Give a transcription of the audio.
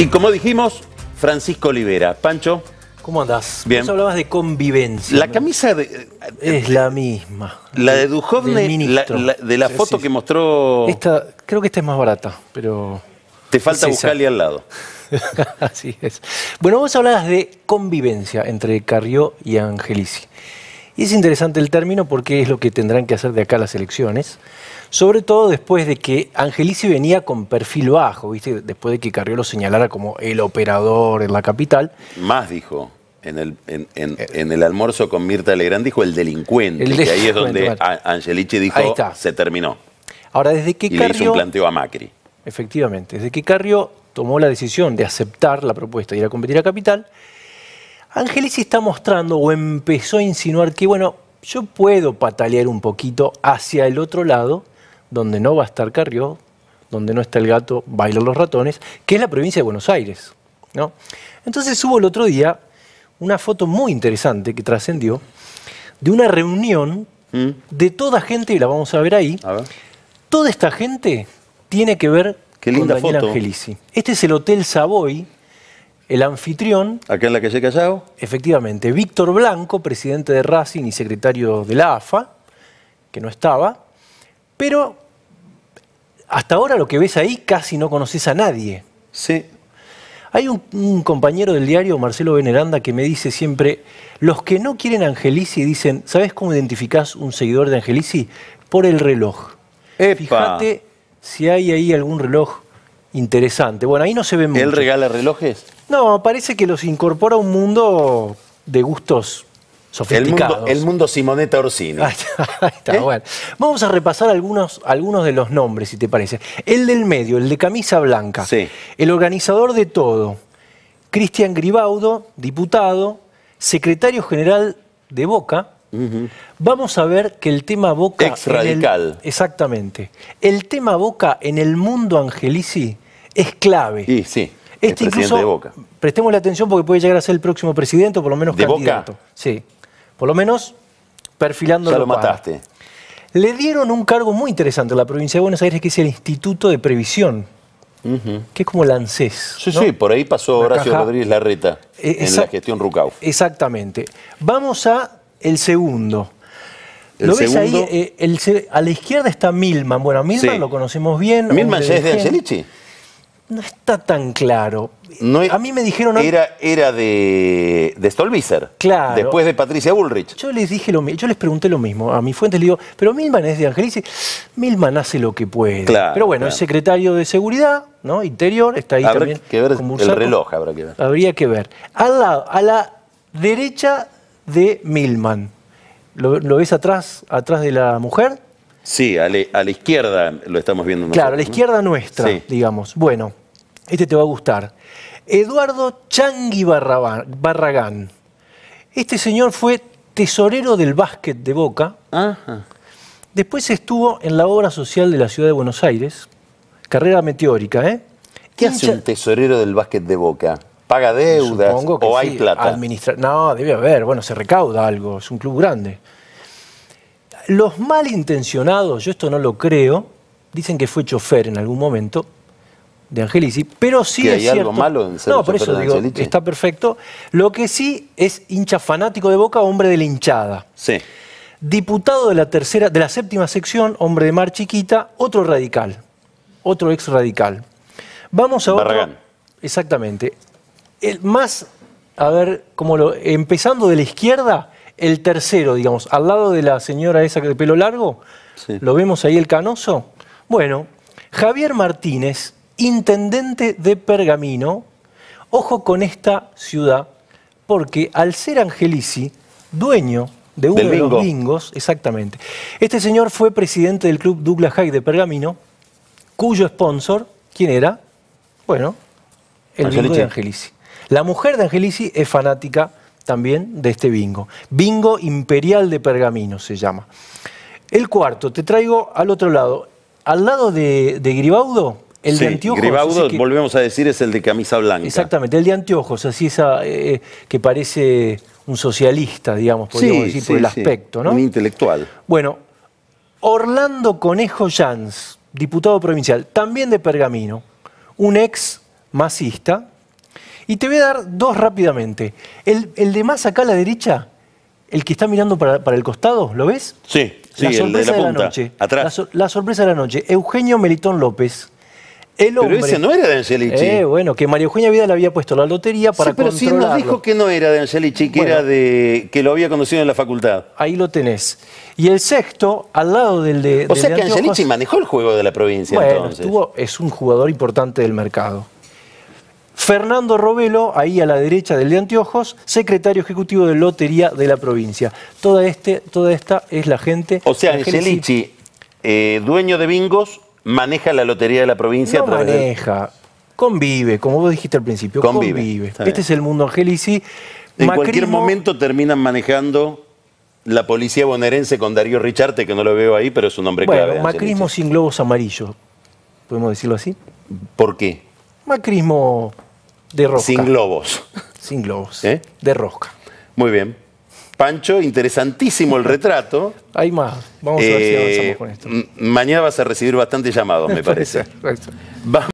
Y como dijimos, Francisco Olivera. Pancho. ¿Cómo andás? Bien. Vos hablabas de convivencia. La camisa es la misma. La de Dujovne, la, de la foto que mostró... Esta, creo que esta es más barata, pero... Te falta buscarle al lado. Así es. Bueno, vos hablabas de convivencia entre Carrió y Angelici. Y es interesante el término porque es lo que tendrán que hacer de acá las elecciones, sobre todo después de que Angelici venía con perfil bajo, ¿viste? después de que Carrió lo señalara como el operador en la capital. Más dijo. En el, almuerzo con Mirta Legrand dijo el delincuente, y ahí es donde Angelici dijo se terminó. Ahora, desde que Carrió, le hizo un planteo a Macri. Efectivamente, desde que Carrió tomó la decisión de aceptar la propuesta y ir a competir a Capital, Angelici está mostrando o empezó a insinuar que, bueno, yo puedo patalear un poquito hacia el otro lado, donde no va a estar Carrió, donde no está el gato, bailan los ratones, que es la provincia de Buenos Aires. ¿no? Entonces hubo el otro día una foto muy interesante que trascendió de una reunión mm. de toda gente, y la vamos a ver ahí. Toda esta gente tiene que ver Qué con linda Daniel foto. Este es el Hotel Savoy, el anfitrión... ¿Acá en la que se casado? Efectivamente. Víctor Blanco, presidente de Racing y secretario de la AFA, que no estaba. Pero hasta ahora lo que ves ahí casi no conoces a nadie. Sí. Hay un, compañero del diario, Marcelo Veneranda, que me dice siempre, los que no quieren a Angelici dicen, ¿sabes cómo identificás un seguidor de Angelici? Por el reloj. Fíjate si hay ahí algún reloj interesante. Bueno, ahí no se ven mucho. ¿Él regala relojes? No, parece que los incorpora a un mundo de gustos sofisticados. El mundo, el Simoneta está, ¿Eh? bueno. Vamos a repasar algunos, algunos de los nombres, si te parece. El del medio, el de camisa blanca. Sí. El organizador de todo. Cristian Gribaudo, diputado, secretario general de Boca, Vamos a ver que el tema Boca... Ex radical. exactamente. El tema Boca en el mundo angelici es clave. Sí, sí, este incluso, Prestemos la atención porque puede llegar a ser el próximo presidente o por lo menos candidato. Sí. Por lo menos perfilando... Ya lo mataste. Le dieron un cargo muy interesante a la provincia de Buenos Aires que es el Instituto de Previsión. que es como el ANSES. Sí, sí, por ahí pasó Horacio Rodríguez Larreta eh, en la gestión Rucau. Exactamente. Vamos a el segundo. ¿Lo ves ahí? Eh, a la izquierda está Milman. Bueno, Milman lo conocemos bien. ¿Milman es de Angelici? No está tan claro. a mí me dijeron... Era, era de, de Stolbizer. Claro. Después de Patricia Bullrich. Yo les dije lo yo les pregunté lo mismo a mi fuente le digo, pero Milman es de Angelici. Milman hace lo que puede. Claro, pero bueno, es secretario de Seguridad, ¿no? Interior, está ahí habrá que ver el reloj, habrá que ver. Habría que ver. Al lado, a la derecha de Milman. ¿Lo, ves atrás, atrás de la mujer? Sí, a, la izquierda lo estamos viendo. claro, a la izquierda nuestra, digamos. Bueno, este te va a gustar. Eduardo Changui Barragán. Este señor fue tesorero del básquet de Boca. Después estuvo en la obra social de la ciudad de Buenos Aires. Carrera meteórica, ¿eh? ¿Qué hace un tesorero del básquet de Boca? paga deudas o hay plata. no, debe haber, bueno, se recauda algo, es un club grande. Los malintencionados, yo esto no lo creo, dicen que fue chofer en algún momento de Angelici, pero sí es hay algo malo No, por eso digo, está perfecto. Lo que sí es hincha fanático de Boca, hombre de la hinchada. Sí. Diputado de la tercera, de la séptima sección, hombre de Mar Chiquita, otro radical, otro ex radical. Vamos a Barragán. Exactamente el más, a ver, como lo, empezando de la izquierda, el tercero, digamos, al lado de la señora esa de pelo largo, lo vemos ahí el canoso. Bueno, Javier Martínez, intendente de Pergamino, ojo con esta ciudad, porque al ser Angelici, dueño de uno de los bingos, exactamente, este señor fue presidente del club Douglas High de Pergamino, cuyo sponsor, ¿quién era? Bueno, el bingo de Angelici. La mujer de Angelici es fanática también de este bingo. Bingo Imperial de Pergamino se llama. El cuarto, te traigo al otro lado. Al lado de, Gribaudo, el de anteojos. Gribaudo, volvemos a decir, es el de camisa blanca. Exactamente, el de anteojos, así esa eh, que parece un socialista, digamos, podríamos decir, por el aspecto, ¿no? Un intelectual. Bueno, Orlando Conejo Jans, diputado provincial, también de Pergamino, un ex masista, y te voy a dar dos rápidamente. El, de más acá a la derecha, el que está mirando para, el costado, ¿lo ves? Sí, la sorpresa de la, noche. Atrás. La, sorpresa de la noche. Eugenio Melitón López. El hombre, pero ese no era de Angelici. Eh, bueno, que María Eugenia Vida le había puesto la lotería para pero nos dijo que no era de Angelici, que era de que lo había conocido en la facultad. Ahí lo tenés. Y el sexto, al lado del de O sea que Angelici manejó el juego de la provincia entonces. es un jugador importante del mercado. Fernando Robelo, ahí a la derecha del de Anteojos, secretario ejecutivo de Lotería de la provincia. Toda, este, toda esta es la gente... O sea, Angelici, eh, dueño de bingos, maneja la Lotería de la provincia. maneja, convive, como vos dijiste al principio, convive. Este es el mundo Angelici. En cualquier momento terminan manejando la policía bonaerense con Darío Richarte, que no lo veo ahí, pero es un nombre bueno, Macrismo sin globos amarillos, podemos decirlo así. ¿Por qué? Macrismo de rosca. Sin globos. Sin globos. ¿Eh? De rosca. Muy bien. Pancho, interesantísimo el retrato. Hay más. Vamos a ver si avanzamos eh, con esto. Mañana vas a recibir bastantes llamados, me parece. Vamos.